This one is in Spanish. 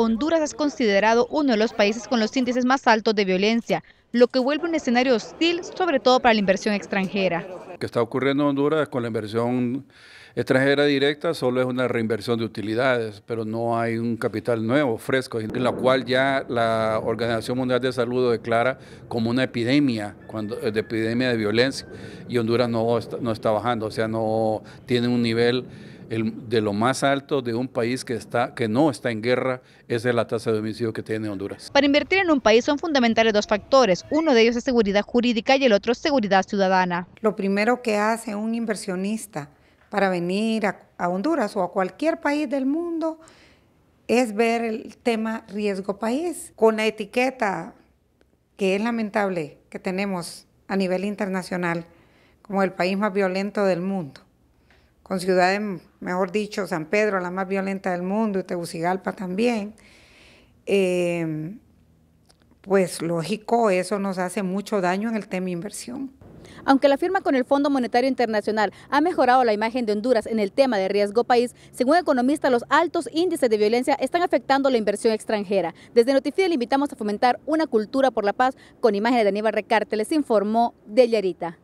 Honduras es considerado uno de los países con los índices más altos de violencia, lo que vuelve un escenario hostil, sobre todo para la inversión extranjera. Lo que está ocurriendo en Honduras con la inversión extranjera directa solo es una reinversión de utilidades, pero no hay un capital nuevo, fresco, en la cual ya la Organización Mundial de Salud declara como una epidemia, cuando, de epidemia de violencia, y Honduras no no está bajando, o sea, no tiene un nivel el, de lo más alto de un país que, está, que no está en guerra, esa es la tasa de homicidio que tiene Honduras. Para invertir en un país son fundamentales dos factores, uno de ellos es seguridad jurídica y el otro es seguridad ciudadana. Lo primero que hace un inversionista para venir a Honduras o a cualquier país del mundo es ver el tema riesgo país con la etiqueta que es lamentable que tenemos a nivel internacional como el país más violento del mundo con ciudades, mejor dicho, San Pedro, la más violenta del mundo, y Tegucigalpa también, em, pues lógico, eso nos hace mucho daño en el tema inversión. Aunque la firma con el Fondo Monetario Internacional ha mejorado la imagen de Honduras en el tema de riesgo país, según economistas, los altos índices de violencia están afectando la inversión extranjera. Desde le invitamos a fomentar una cultura por la paz con imágenes de Aníbal Recarte, les informó de